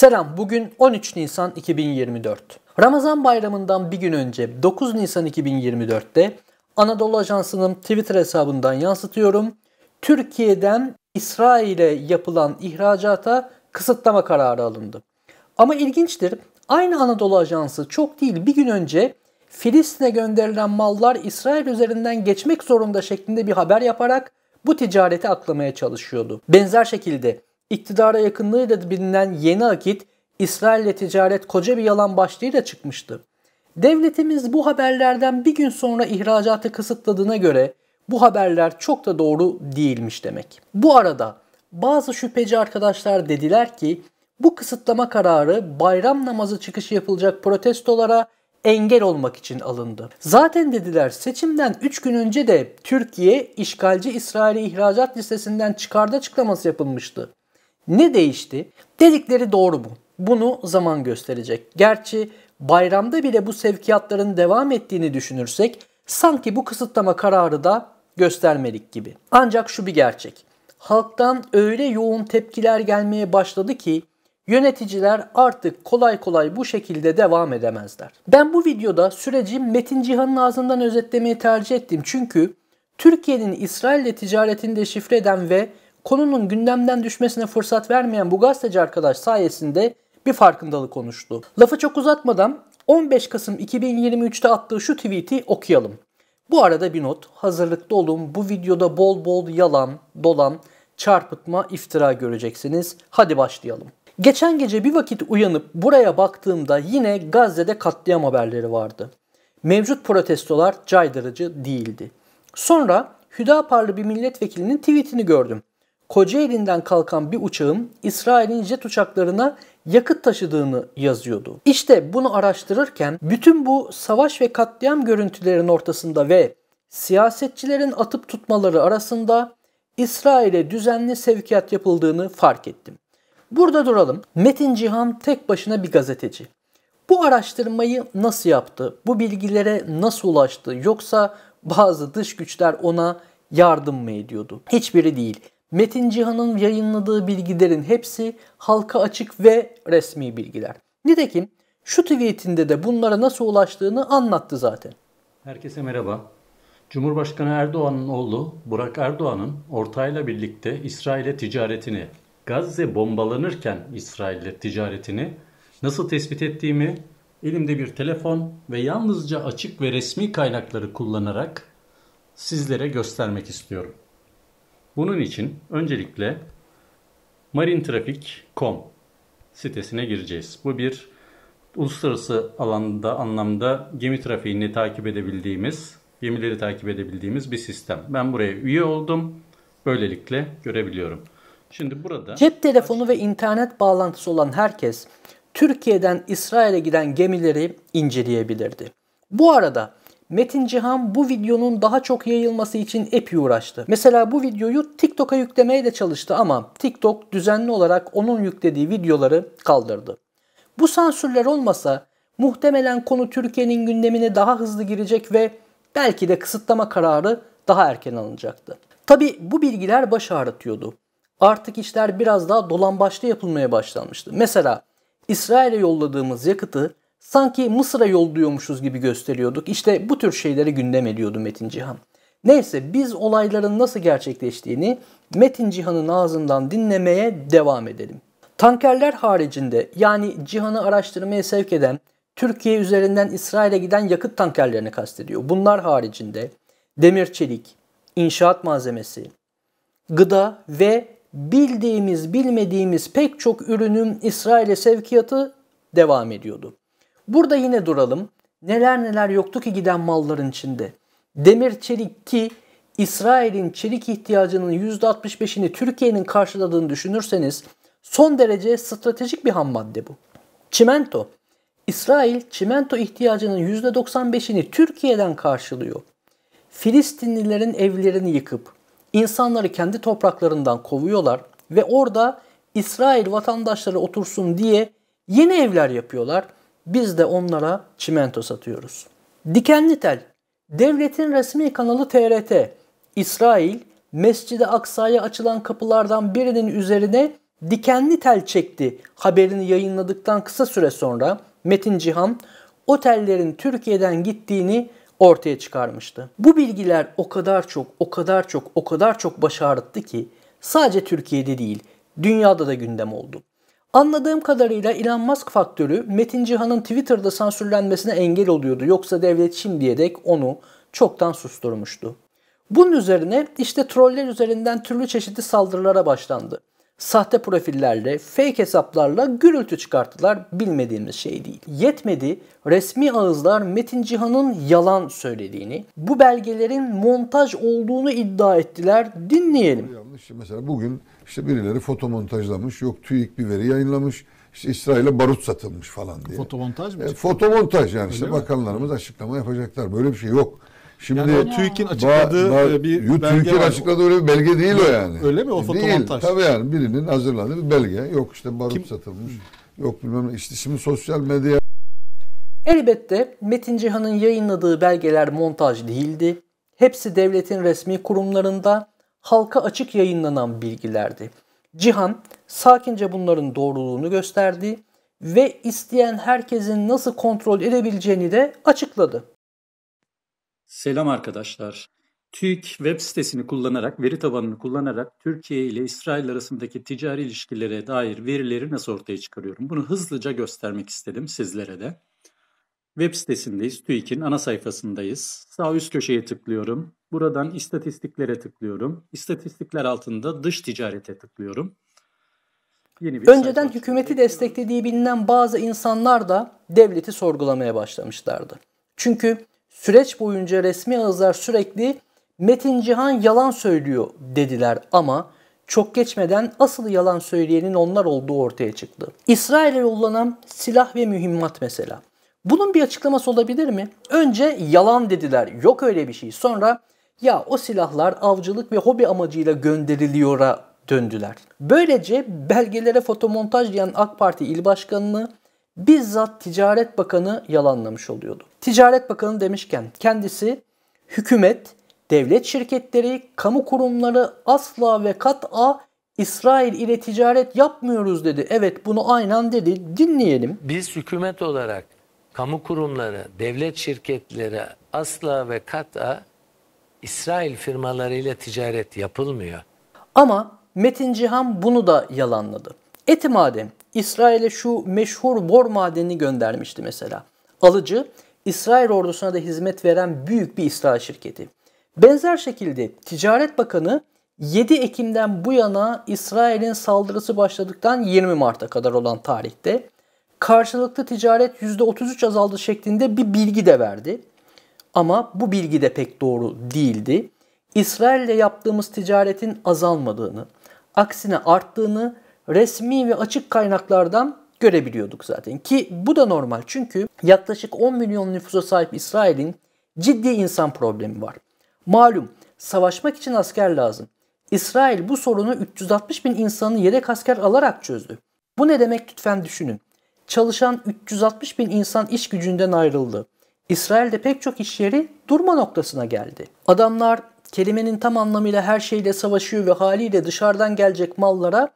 Selam, bugün 13 Nisan 2024. Ramazan bayramından bir gün önce 9 Nisan 2024'te Anadolu Ajansı'nın Twitter hesabından yansıtıyorum. Türkiye'den İsrail'e yapılan ihracata kısıtlama kararı alındı. Ama ilginçtir, aynı Anadolu Ajansı çok değil bir gün önce Filistin'e gönderilen mallar İsrail üzerinden geçmek zorunda şeklinde bir haber yaparak bu ticareti aklamaya çalışıyordu. Benzer şekilde İktidara yakınlığı da bilinen yeni akit İsrail'le ticaret koca bir yalan başlığıyla çıkmıştı. Devletimiz bu haberlerden bir gün sonra ihracatı kısıtladığına göre bu haberler çok da doğru değilmiş demek. Bu arada bazı şüpheci arkadaşlar dediler ki bu kısıtlama kararı bayram namazı çıkışı yapılacak protestolara engel olmak için alındı. Zaten dediler seçimden 3 gün önce de Türkiye işgalci İsrail'i ihracat listesinden çıkardı açıklaması yapılmıştı. Ne değişti? Dedikleri doğru bu. Bunu zaman gösterecek. Gerçi bayramda bile bu sevkiyatların devam ettiğini düşünürsek sanki bu kısıtlama kararı da göstermelik gibi. Ancak şu bir gerçek. Halktan öyle yoğun tepkiler gelmeye başladı ki yöneticiler artık kolay kolay bu şekilde devam edemezler. Ben bu videoda süreci Metin Cihan'ın ağzından özetlemeyi tercih ettim. Çünkü Türkiye'nin İsrail ile ticaretini deşifre eden ve konunun gündemden düşmesine fırsat vermeyen bu gazeteci arkadaş sayesinde bir farkındalık konuştu. Lafı çok uzatmadan 15 Kasım 2023'te attığı şu tweet'i okuyalım. Bu arada bir not. Hazırlıklı olun. Bu videoda bol bol yalan, dolan, çarpıtma, iftira göreceksiniz. Hadi başlayalım. Geçen gece bir vakit uyanıp buraya baktığımda yine Gazze'de katliam haberleri vardı. Mevcut protestolar caydırıcı değildi. Sonra Hüdaparlı bir milletvekilinin tweetini gördüm. Kocaeli'nden kalkan bir uçağın İsrail'in jet uçaklarına yakıt taşıdığını yazıyordu. İşte bunu araştırırken bütün bu savaş ve katliam görüntülerinin ortasında ve siyasetçilerin atıp tutmaları arasında İsrail'e düzenli sevkiyat yapıldığını fark ettim. Burada duralım. Metin Cihan tek başına bir gazeteci. Bu araştırmayı nasıl yaptı? Bu bilgilere nasıl ulaştı? Yoksa bazı dış güçler ona yardım mı ediyordu? Hiçbiri değil. Metin Cihan'ın yayınladığı bilgilerin hepsi halka açık ve resmi bilgiler. Nitekim şu tweetinde de bunlara nasıl ulaştığını anlattı zaten. Herkese merhaba. Cumhurbaşkanı Erdoğan'ın oğlu Burak Erdoğan'ın ortağıyla birlikte İsrail'e ticaretini, Gazze bombalanırken İsrail'e ticaretini nasıl tespit ettiğimi elimde bir telefon ve yalnızca açık ve resmi kaynakları kullanarak sizlere göstermek istiyorum. Bunun için öncelikle marintrafik.com sitesine gireceğiz. Bu bir uluslararası alanda anlamda gemi trafiğini takip edebildiğimiz, gemileri takip edebildiğimiz bir sistem. Ben buraya üye oldum. Böylelikle görebiliyorum. Şimdi burada cep telefonu ve internet bağlantısı olan herkes Türkiye'den İsrail'e giden gemileri inceleyebilirdi. Bu arada Metin Cihan bu videonun daha çok yayılması için epey uğraştı. Mesela bu videoyu TikTok'a yüklemeye de çalıştı ama TikTok düzenli olarak onun yüklediği videoları kaldırdı. Bu sansürler olmasa muhtemelen konu Türkiye'nin gündemine daha hızlı girecek ve belki de kısıtlama kararı daha erken alınacaktı. Tabi bu bilgiler baş ağrıtıyordu. Artık işler biraz daha dolambaçlı yapılmaya başlanmıştı. Mesela İsrail'e yolladığımız yakıtı Sanki Mısır'a yolluyormuşuz gibi gösteriyorduk. İşte bu tür şeyleri gündem ediyordu Metin Cihan. Neyse biz olayların nasıl gerçekleştiğini Metin Cihan'ın ağzından dinlemeye devam edelim. Tankerler haricinde yani Cihan'ı araştırmaya sevk eden Türkiye üzerinden İsrail'e giden yakıt tankerlerini kastediyor. Bunlar haricinde demir çelik, inşaat malzemesi, gıda ve bildiğimiz bilmediğimiz pek çok ürünün İsrail'e sevkiyatı devam ediyordu. Burada yine duralım. Neler neler yoktu ki giden malların içinde. Demir çelik ki İsrail'in çelik ihtiyacının %65'ini Türkiye'nin karşıladığını düşünürseniz son derece stratejik bir ham madde bu. Çimento. İsrail çimento ihtiyacının %95'ini Türkiye'den karşılıyor. Filistinlilerin evlerini yıkıp insanları kendi topraklarından kovuyorlar ve orada İsrail vatandaşları otursun diye yeni evler yapıyorlar biz de onlara çimento satıyoruz. Dikenli tel. Devletin resmi kanalı TRT. İsrail, Mescid-i Aksa'ya açılan kapılardan birinin üzerine dikenli tel çekti haberini yayınladıktan kısa süre sonra Metin Cihan otellerin Türkiye'den gittiğini ortaya çıkarmıştı. Bu bilgiler o kadar çok, o kadar çok, o kadar çok başarıttı ki sadece Türkiye'de değil, dünyada da gündem oldu. Anladığım kadarıyla Elon Musk faktörü Metin Cihan'ın Twitter'da sansürlenmesine engel oluyordu. Yoksa devlet şimdiye dek onu çoktan susturmuştu. Bunun üzerine işte troller üzerinden türlü çeşitli saldırılara başlandı sahte profillerle, fake hesaplarla gürültü çıkarttılar bilmediğimiz şey değil. Yetmedi resmi ağızlar Metin Cihan'ın yalan söylediğini, bu belgelerin montaj olduğunu iddia ettiler. Dinleyelim. Yanlış. Mesela bugün işte birileri foto montajlamış, yok TÜİK bir veri yayınlamış. İşte İsrail'e barut satılmış falan diye. Fotomontaj mı? E, fotomontaj yani Öyle işte mi? bakanlarımız açıklama yapacaklar. Böyle bir şey yok. Şimdi yani TÜİK'in açıkladığı ba, ba, e, bir belge TÜİK'in var. açıkladığı öyle bir belge değil o yani. Öyle mi? O e, fotomontaj. Değil. Tabii yani birinin hazırladığı bir belge. Yok işte barut Kim? satılmış. Yok bilmem ne. İşte şimdi sosyal medya. Elbette Metin Cihan'ın yayınladığı belgeler montaj değildi. Hepsi devletin resmi kurumlarında halka açık yayınlanan bilgilerdi. Cihan sakince bunların doğruluğunu gösterdi ve isteyen herkesin nasıl kontrol edebileceğini de açıkladı. Selam arkadaşlar. TÜİK web sitesini kullanarak, veri tabanını kullanarak Türkiye ile İsrail arasındaki ticari ilişkilere dair verileri nasıl ortaya çıkarıyorum? Bunu hızlıca göstermek istedim sizlere de. Web sitesindeyiz, TÜİK'in ana sayfasındayız. Sağ üst köşeye tıklıyorum. Buradan istatistiklere tıklıyorum. İstatistikler altında dış ticarete tıklıyorum. Yeni bir Önceden hükümeti desteklediği bilinen bazı insanlar da devleti sorgulamaya başlamışlardı. Çünkü süreç boyunca resmi ağızlar sürekli Metin Cihan yalan söylüyor dediler ama çok geçmeden asıl yalan söyleyenin onlar olduğu ortaya çıktı. İsrail'e yollanan silah ve mühimmat mesela. Bunun bir açıklaması olabilir mi? Önce yalan dediler, yok öyle bir şey. Sonra ya o silahlar avcılık ve hobi amacıyla gönderiliyora döndüler. Böylece belgelere fotomontajlayan AK Parti il başkanını bizzat Ticaret Bakanı yalanlamış oluyordu. Ticaret Bakanı demişken kendisi hükümet, devlet şirketleri, kamu kurumları asla ve kat'a İsrail ile ticaret yapmıyoruz dedi. Evet bunu aynen dedi. Dinleyelim. Biz hükümet olarak kamu kurumları, devlet şirketleri asla ve kat'a İsrail firmalarıyla ticaret yapılmıyor. Ama Metin Cihan bunu da yalanladı. Eti İsrail'e şu meşhur bor madenini göndermişti mesela. Alıcı İsrail ordusuna da hizmet veren büyük bir İsrail şirketi. Benzer şekilde Ticaret Bakanı 7 Ekim'den bu yana İsrail'in saldırısı başladıktan 20 Mart'a kadar olan tarihte karşılıklı ticaret %33 azaldı şeklinde bir bilgi de verdi. Ama bu bilgi de pek doğru değildi. İsrail yaptığımız ticaretin azalmadığını, aksine arttığını resmi ve açık kaynaklardan görebiliyorduk zaten. Ki bu da normal çünkü yaklaşık 10 milyon nüfusa sahip İsrail'in ciddi insan problemi var. Malum savaşmak için asker lazım. İsrail bu sorunu 360 bin insanı yedek asker alarak çözdü. Bu ne demek lütfen düşünün. Çalışan 360 bin insan iş gücünden ayrıldı. İsrail'de pek çok iş yeri durma noktasına geldi. Adamlar kelimenin tam anlamıyla her şeyle savaşıyor ve haliyle dışarıdan gelecek mallara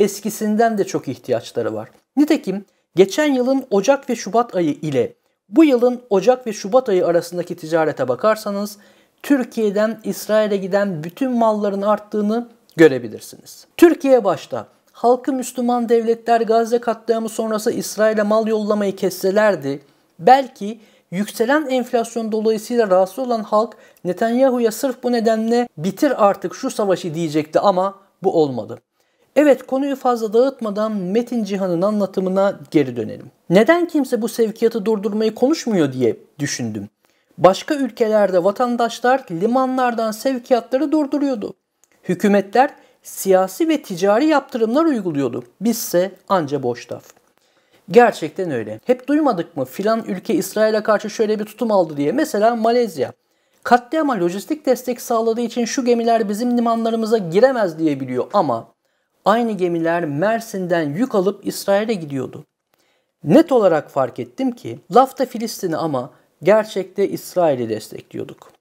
eskisinden de çok ihtiyaçları var. Nitekim geçen yılın Ocak ve Şubat ayı ile bu yılın Ocak ve Şubat ayı arasındaki ticarete bakarsanız Türkiye'den İsrail'e giden bütün malların arttığını görebilirsiniz. Türkiye başta halkı Müslüman devletler Gazze katliamı sonrası İsrail'e mal yollamayı kesselerdi belki yükselen enflasyon dolayısıyla rahatsız olan halk Netanyahu'ya sırf bu nedenle bitir artık şu savaşı diyecekti ama bu olmadı. Evet konuyu fazla dağıtmadan Metin Cihan'ın anlatımına geri dönelim. Neden kimse bu sevkiyatı durdurmayı konuşmuyor diye düşündüm. Başka ülkelerde vatandaşlar limanlardan sevkiyatları durduruyordu. Hükümetler siyasi ve ticari yaptırımlar uyguluyordu. Bizse anca boş laf. Gerçekten öyle. Hep duymadık mı filan ülke İsrail'e karşı şöyle bir tutum aldı diye. Mesela Malezya. Katliama lojistik destek sağladığı için şu gemiler bizim limanlarımıza giremez diye biliyor ama aynı gemiler Mersin'den yük alıp İsrail'e gidiyordu. Net olarak fark ettim ki lafta Filistin'i ama gerçekte İsrail'i destekliyorduk.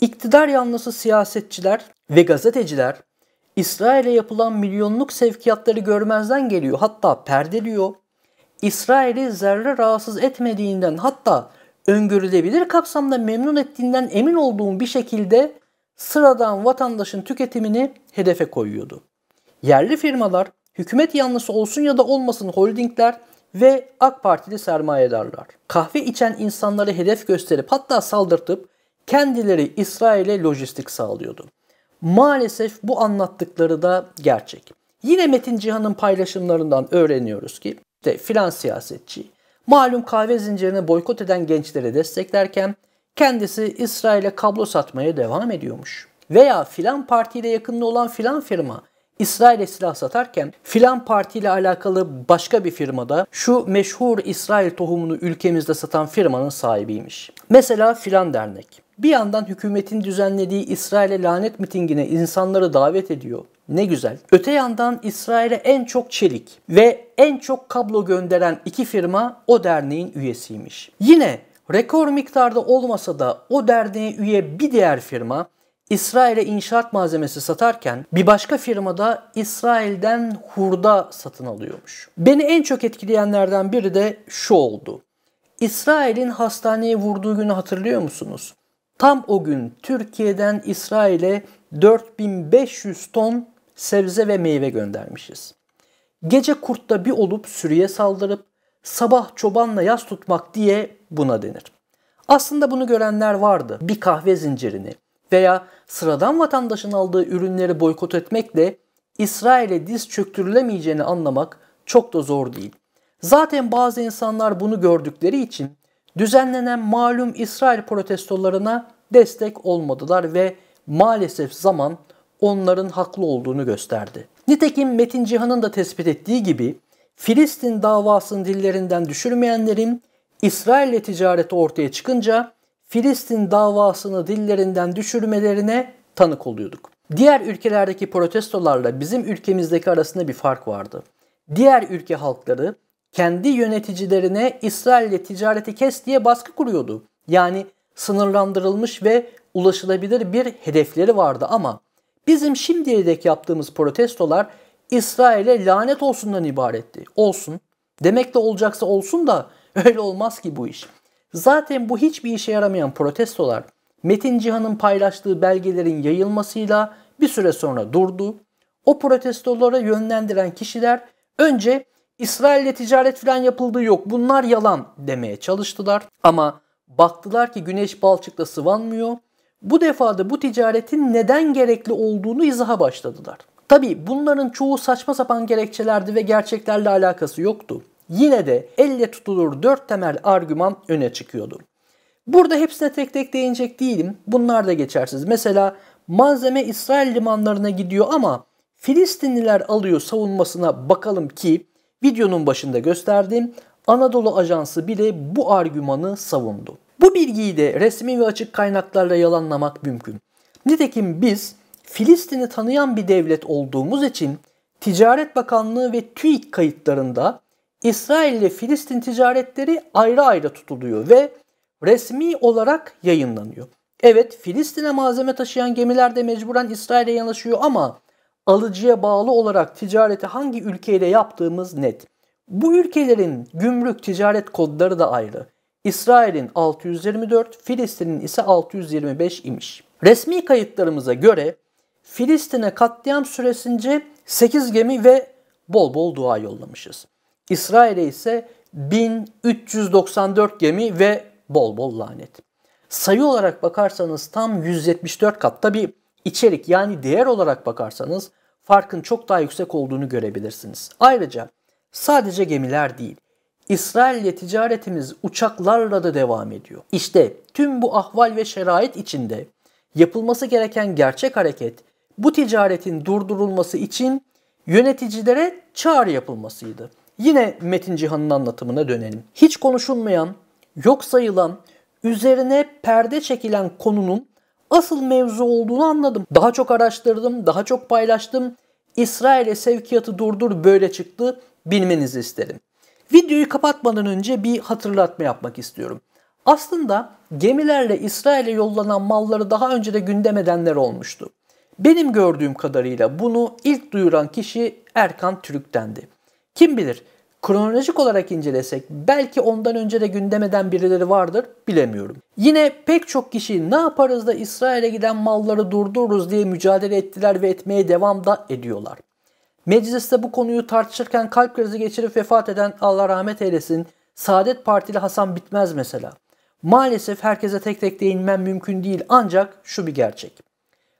İktidar yanlısı siyasetçiler ve gazeteciler İsrail'e yapılan milyonluk sevkiyatları görmezden geliyor hatta perdeliyor. İsrail'i zerre rahatsız etmediğinden hatta öngörülebilir kapsamda memnun ettiğinden emin olduğum bir şekilde sıradan vatandaşın tüketimini hedefe koyuyordu. Yerli firmalar, hükümet yanlısı olsun ya da olmasın holdingler ve AK Partili sermayedarlar. Kahve içen insanları hedef gösterip hatta saldırtıp kendileri İsrail'e lojistik sağlıyordu. Maalesef bu anlattıkları da gerçek. Yine Metin Cihan'ın paylaşımlarından öğreniyoruz ki de filan siyasetçi malum kahve zincirini boykot eden gençleri desteklerken kendisi İsrail'e kablo satmaya devam ediyormuş. Veya filan partiyle yakınlı olan filan firma İsrail'e silah satarken filan partiyle alakalı başka bir firmada şu meşhur İsrail tohumunu ülkemizde satan firmanın sahibiymiş. Mesela filan dernek. Bir yandan hükümetin düzenlediği İsrail'e lanet mitingine insanları davet ediyor. Ne güzel. Öte yandan İsrail'e en çok çelik ve en çok kablo gönderen iki firma o derneğin üyesiymiş. Yine rekor miktarda olmasa da o derneğe üye bir diğer firma İsrail'e inşaat malzemesi satarken bir başka firma da İsrail'den hurda satın alıyormuş. Beni en çok etkileyenlerden biri de şu oldu. İsrail'in hastaneye vurduğu günü hatırlıyor musunuz? Tam o gün Türkiye'den İsrail'e 4500 ton sebze ve meyve göndermişiz. Gece kurtta bir olup sürüye saldırıp sabah çobanla yaz tutmak diye buna denir. Aslında bunu görenler vardı. Bir kahve zincirini, veya sıradan vatandaşın aldığı ürünleri boykot etmekle İsrail'e diz çöktürülemeyeceğini anlamak çok da zor değil. Zaten bazı insanlar bunu gördükleri için düzenlenen malum İsrail protestolarına destek olmadılar ve maalesef zaman onların haklı olduğunu gösterdi. Nitekim Metin Cihan'ın da tespit ettiği gibi Filistin davasını dillerinden düşürmeyenlerin İsrail'le ticareti ortaya çıkınca Filistin davasını dillerinden düşürmelerine tanık oluyorduk. Diğer ülkelerdeki protestolarla bizim ülkemizdeki arasında bir fark vardı. Diğer ülke halkları kendi yöneticilerine İsrail ile ticareti kes diye baskı kuruyordu. Yani sınırlandırılmış ve ulaşılabilir bir hedefleri vardı ama bizim şimdiye dek yaptığımız protestolar İsrail'e lanet olsundan ibaretti. Olsun. Demek de olacaksa olsun da öyle olmaz ki bu iş. Zaten bu hiçbir işe yaramayan protestolar Metin Cihan'ın paylaştığı belgelerin yayılmasıyla bir süre sonra durdu. O protestolara yönlendiren kişiler önce İsrail'le ticaret falan yapıldığı yok bunlar yalan demeye çalıştılar. Ama baktılar ki güneş balçıkla sıvanmıyor. Bu defada bu ticaretin neden gerekli olduğunu izaha başladılar. Tabi bunların çoğu saçma sapan gerekçelerdi ve gerçeklerle alakası yoktu yine de elle tutulur dört temel argüman öne çıkıyordu. Burada hepsine tek tek değinecek değilim. Bunlar da geçersiz. Mesela malzeme İsrail limanlarına gidiyor ama Filistinliler alıyor savunmasına bakalım ki videonun başında gösterdiğim Anadolu Ajansı bile bu argümanı savundu. Bu bilgiyi de resmi ve açık kaynaklarla yalanlamak mümkün. Nitekim biz Filistin'i tanıyan bir devlet olduğumuz için Ticaret Bakanlığı ve TÜİK kayıtlarında İsrail ile Filistin ticaretleri ayrı ayrı tutuluyor ve resmi olarak yayınlanıyor. Evet Filistin'e malzeme taşıyan gemiler de mecburen İsrail'e yanaşıyor ama alıcıya bağlı olarak ticareti hangi ülkeyle yaptığımız net. Bu ülkelerin gümrük ticaret kodları da ayrı. İsrail'in 624, Filistin'in ise 625 imiş. Resmi kayıtlarımıza göre Filistin'e katliam süresince 8 gemi ve bol bol dua yollamışız. İsrail'e ise 1394 gemi ve bol bol lanet. Sayı olarak bakarsanız tam 174 katta bir içerik yani değer olarak bakarsanız farkın çok daha yüksek olduğunu görebilirsiniz. Ayrıca sadece gemiler değil, İsrail'le ticaretimiz uçaklarla da devam ediyor. İşte tüm bu ahval ve şerait içinde yapılması gereken gerçek hareket bu ticaretin durdurulması için yöneticilere çağrı yapılmasıydı. Yine Metin Cihan'ın anlatımına dönelim. Hiç konuşulmayan, yok sayılan, üzerine perde çekilen konunun asıl mevzu olduğunu anladım. Daha çok araştırdım, daha çok paylaştım. İsrail'e sevkiyatı durdur böyle çıktı bilmenizi isterim. Videoyu kapatmadan önce bir hatırlatma yapmak istiyorum. Aslında gemilerle İsrail'e yollanan malları daha önce de gündem edenler olmuştu. Benim gördüğüm kadarıyla bunu ilk duyuran kişi Erkan Türk'tendi. Kim bilir? Kronolojik olarak incelesek belki ondan önce de gündemeden birileri vardır bilemiyorum. Yine pek çok kişi ne yaparız da İsrail'e giden malları durdururuz diye mücadele ettiler ve etmeye devam da ediyorlar. Mecliste bu konuyu tartışırken kalp krizi geçirip vefat eden Allah rahmet eylesin Saadet Partili Hasan Bitmez mesela. Maalesef herkese tek tek değinmem mümkün değil ancak şu bir gerçek.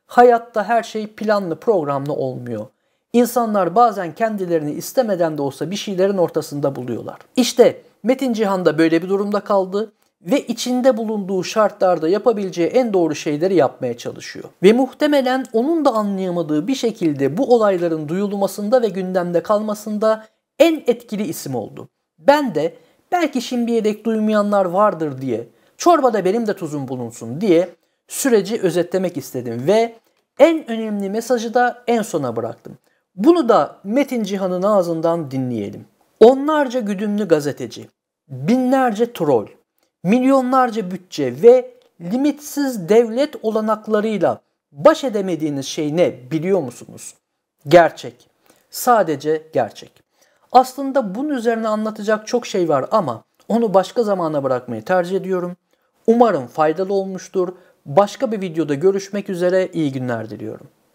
Hayatta her şey planlı programlı olmuyor. İnsanlar bazen kendilerini istemeden de olsa bir şeylerin ortasında buluyorlar. İşte Metin Cihan da böyle bir durumda kaldı ve içinde bulunduğu şartlarda yapabileceği en doğru şeyleri yapmaya çalışıyor. Ve muhtemelen onun da anlayamadığı bir şekilde bu olayların duyulmasında ve gündemde kalmasında en etkili isim oldu. Ben de belki şimdiye dek duymayanlar vardır diye, çorbada benim de tuzum bulunsun diye süreci özetlemek istedim ve en önemli mesajı da en sona bıraktım. Bunu da Metin Cihan'ın ağzından dinleyelim. Onlarca güdümlü gazeteci, binlerce troll, milyonlarca bütçe ve limitsiz devlet olanaklarıyla baş edemediğiniz şey ne biliyor musunuz? Gerçek. Sadece gerçek. Aslında bunun üzerine anlatacak çok şey var ama onu başka zamana bırakmayı tercih ediyorum. Umarım faydalı olmuştur. Başka bir videoda görüşmek üzere iyi günler diliyorum.